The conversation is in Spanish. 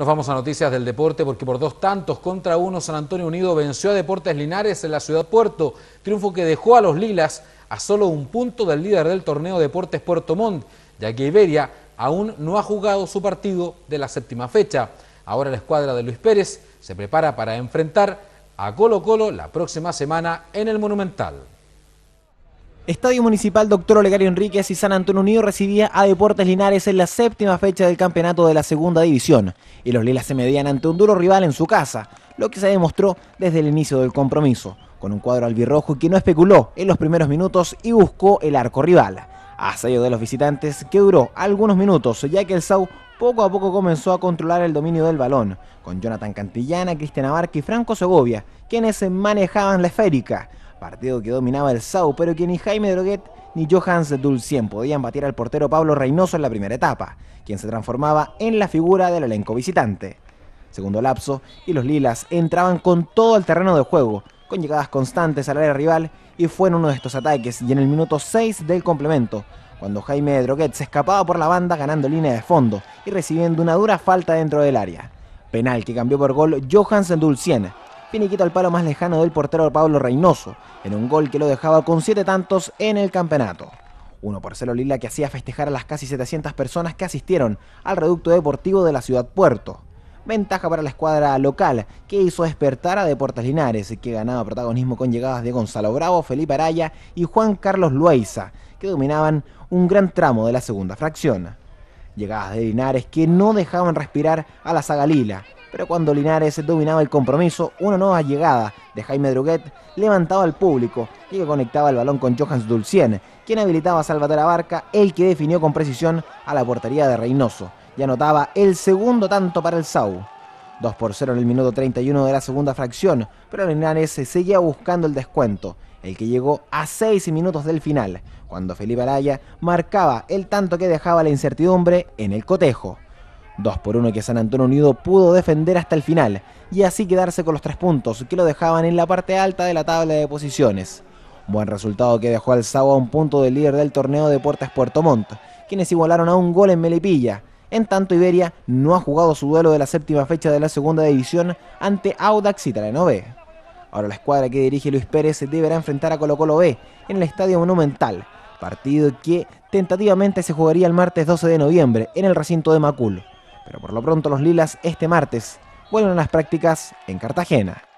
Nos vamos a noticias del deporte porque por dos tantos contra uno San Antonio Unido venció a Deportes Linares en la ciudad Puerto, triunfo que dejó a los Lilas a solo un punto del líder del torneo Deportes Puerto Montt, ya que Iberia aún no ha jugado su partido de la séptima fecha. Ahora la escuadra de Luis Pérez se prepara para enfrentar a Colo Colo la próxima semana en el Monumental. Estadio Municipal Doctor Olegario Enríquez y San Antonio Unido recibía a Deportes Linares en la séptima fecha del campeonato de la segunda división y los Lilas se medían ante un duro rival en su casa, lo que se demostró desde el inicio del compromiso, con un cuadro albirrojo que no especuló en los primeros minutos y buscó el arco rival. Asedio de los visitantes que duró algunos minutos ya que el Sau poco a poco comenzó a controlar el dominio del balón, con Jonathan Cantillana, Cristian Abarque y Franco Segovia, quienes manejaban la esférica partido que dominaba el Sau, pero que ni Jaime Droguet ni Johannes Dulcien podían batir al portero Pablo Reynoso en la primera etapa, quien se transformaba en la figura del elenco visitante. Segundo lapso, y los lilas entraban con todo el terreno de juego, con llegadas constantes al área rival, y fue en uno de estos ataques y en el minuto 6 del complemento, cuando Jaime Droguet se escapaba por la banda ganando línea de fondo y recibiendo una dura falta dentro del área. Penal que cambió por gol johansen Dulcien, Piniquito al palo más lejano del portero Pablo Reynoso, en un gol que lo dejaba con siete tantos en el campeonato. Uno por cero lila que hacía festejar a las casi 700 personas que asistieron al reducto deportivo de la ciudad Puerto. Ventaja para la escuadra local, que hizo despertar a Deportes Linares, que ganaba protagonismo con llegadas de Gonzalo Bravo, Felipe Araya y Juan Carlos Lueiza, que dominaban un gran tramo de la segunda fracción. Llegadas de Linares que no dejaban respirar a la saga lila, pero cuando Linares dominaba el compromiso, una nueva llegada de Jaime Druguet levantaba al público y que conectaba el balón con Johannes Dulcien, quien habilitaba a Salvatore Abarca, el que definió con precisión a la portería de Reynoso y anotaba el segundo tanto para el SAU. 2 por 0 en el minuto 31 de la segunda fracción, pero Linares seguía buscando el descuento, el que llegó a 6 minutos del final, cuando Felipe Araya marcaba el tanto que dejaba la incertidumbre en el cotejo. 2 por 1 que San Antonio Unido pudo defender hasta el final y así quedarse con los 3 puntos que lo dejaban en la parte alta de la tabla de posiciones. Buen resultado que dejó al sábado a un punto del líder del torneo Deportes Puerto Montt, quienes igualaron a un gol en Melipilla. En tanto, Iberia no ha jugado su duelo de la séptima fecha de la segunda división ante Audax Italiano B. Ahora la escuadra que dirige Luis Pérez deberá enfrentar a Colo Colo B en el Estadio Monumental, partido que tentativamente se jugaría el martes 12 de noviembre en el recinto de Macul. Pero por lo pronto los Lilas este martes vuelven a las prácticas en Cartagena.